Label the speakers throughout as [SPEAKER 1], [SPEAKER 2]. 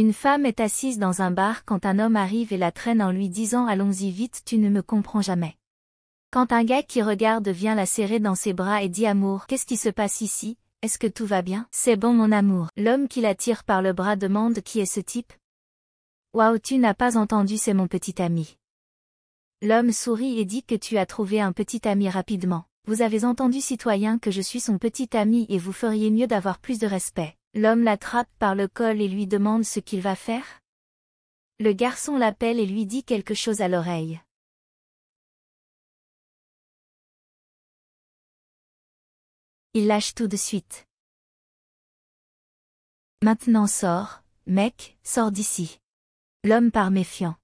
[SPEAKER 1] Une femme est assise dans un bar quand un homme arrive et la traîne en lui disant Allons-y vite, tu ne me comprends jamais. Quand un gars qui regarde vient la serrer dans ses bras et dit Amour, qu'est-ce qui se passe ici Est-ce que tout va bien C'est bon mon amour. L'homme qui la tire par le bras demande Qui est ce type Waouh, tu n'as pas entendu, c'est mon petit ami. L'homme sourit et dit que tu as trouvé un petit ami rapidement. Vous avez entendu citoyen que je suis son petit ami et vous feriez mieux d'avoir plus de respect. L'homme l'attrape par le col et lui demande ce qu'il va faire. Le garçon l'appelle et lui dit quelque chose à l'oreille.
[SPEAKER 2] Il lâche tout de suite. Maintenant sors, mec,
[SPEAKER 1] sors d'ici. L'homme part méfiant.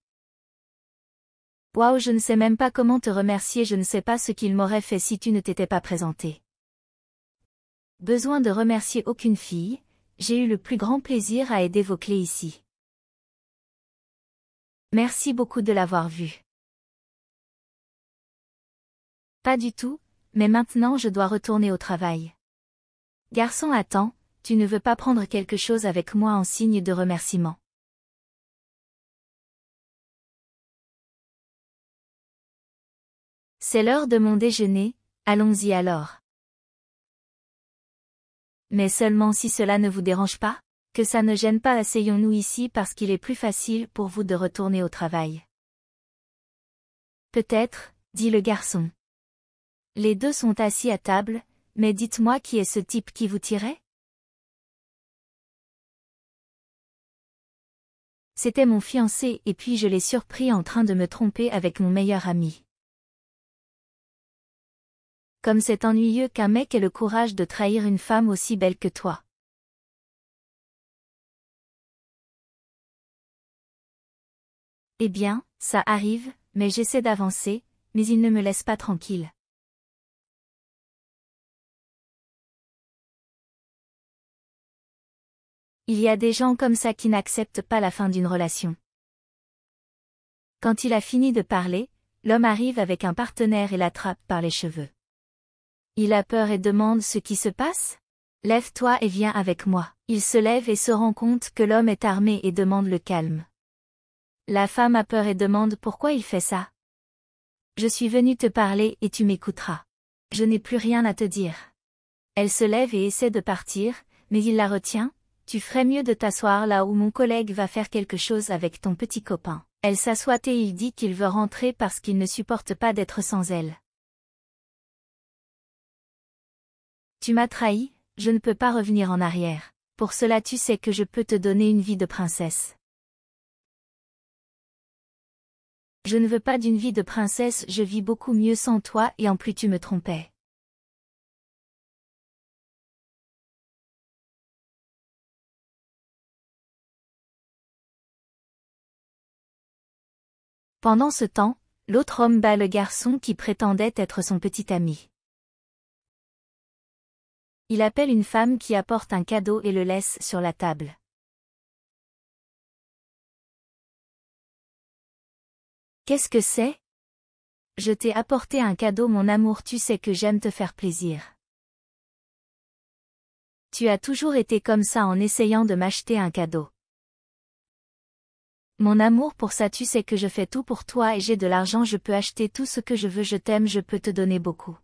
[SPEAKER 1] Waouh, je ne sais même pas comment te remercier, je ne sais pas ce qu'il m'aurait fait si tu ne t'étais pas présenté. Besoin de remercier aucune fille, j'ai eu le plus grand plaisir à aider vos clés ici. Merci beaucoup de l'avoir vu. Pas du tout, mais maintenant je dois retourner au travail. Garçon attends, tu ne veux pas prendre quelque chose avec moi en signe de remerciement. C'est l'heure de mon déjeuner, allons-y alors mais seulement si cela ne vous dérange pas, que ça ne gêne pas asseyons-nous ici parce qu'il est plus facile pour vous de retourner au travail. Peut-être, dit le garçon. Les deux sont assis à table, mais dites-moi
[SPEAKER 2] qui est ce type qui vous tirait
[SPEAKER 1] C'était mon fiancé et puis je l'ai surpris en train de me tromper avec mon meilleur ami comme c'est ennuyeux qu'un mec ait le courage de
[SPEAKER 2] trahir une femme aussi belle que toi. Eh bien, ça arrive, mais j'essaie d'avancer, mais il ne me laisse pas tranquille. Il y a des gens comme ça qui n'acceptent
[SPEAKER 1] pas la fin d'une relation. Quand il a fini de parler, l'homme arrive avec un partenaire et l'attrape par les cheveux. Il a peur et demande ce qui se passe Lève-toi et viens avec moi. Il se lève et se rend compte que l'homme est armé et demande le calme. La femme a peur et demande pourquoi il fait ça. Je suis venue te parler et tu m'écouteras. Je n'ai plus rien à te dire. Elle se lève et essaie de partir, mais il la retient. Tu ferais mieux de t'asseoir là où mon collègue va faire quelque chose avec ton petit copain. Elle s'assoit et il dit qu'il veut rentrer parce qu'il ne supporte pas d'être sans elle. Tu m'as trahi, je ne peux pas revenir en arrière. Pour cela tu sais que je peux te donner une vie de princesse. Je ne veux pas d'une vie de princesse,
[SPEAKER 2] je vis beaucoup mieux sans toi et en plus tu me trompais. Pendant ce temps, l'autre homme
[SPEAKER 1] bat le garçon qui prétendait être son petit ami. Il appelle une femme qui apporte un cadeau et le laisse sur la table.
[SPEAKER 2] Qu'est-ce que c'est
[SPEAKER 1] Je t'ai apporté un cadeau mon amour tu sais que j'aime te faire plaisir. Tu as toujours été comme ça en essayant de m'acheter un cadeau. Mon amour pour ça tu sais que je fais tout pour toi et j'ai de l'argent je peux acheter tout ce que je veux je t'aime je peux te donner beaucoup.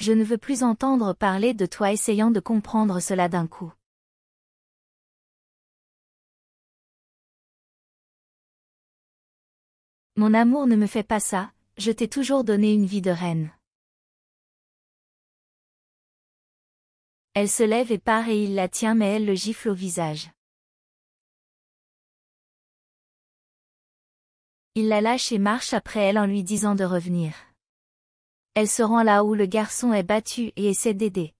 [SPEAKER 2] Je ne veux plus entendre parler de toi essayant de comprendre cela d'un coup. Mon amour ne me fait pas ça, je t'ai toujours donné une vie de reine. Elle se lève et part et il la tient mais elle le gifle au visage. Il la lâche et marche après elle en lui disant de revenir elle se rend là où le garçon est battu et essaie d'aider.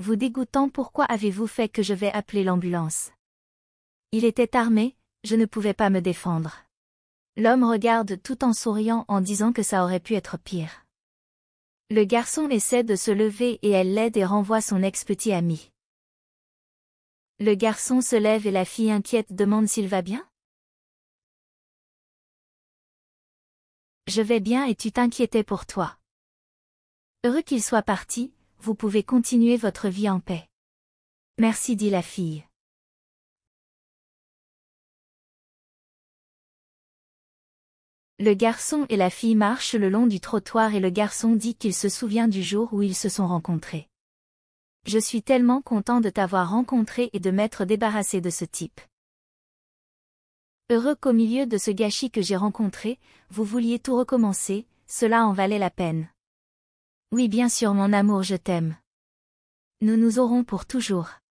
[SPEAKER 1] Vous dégoûtant pourquoi avez-vous fait que je vais appeler l'ambulance Il était armé, je ne pouvais pas me défendre. L'homme regarde tout en souriant en disant que ça aurait pu être pire. Le garçon essaie de se lever et elle l'aide et renvoie son ex-petit ami. Le garçon se lève et la fille inquiète demande s'il va bien. Je vais bien et tu t'inquiétais pour toi. Heureux qu'il soit parti, vous pouvez continuer votre vie en paix. Merci dit la fille. Le garçon et la fille marchent le long du trottoir et le garçon dit qu'il se souvient du jour où ils se sont rencontrés je suis tellement content de t'avoir rencontré et de m'être débarrassé de ce type. Heureux qu'au milieu de ce gâchis que j'ai rencontré, vous vouliez tout recommencer, cela en valait la peine. Oui bien sûr mon amour je t'aime. Nous nous aurons pour toujours.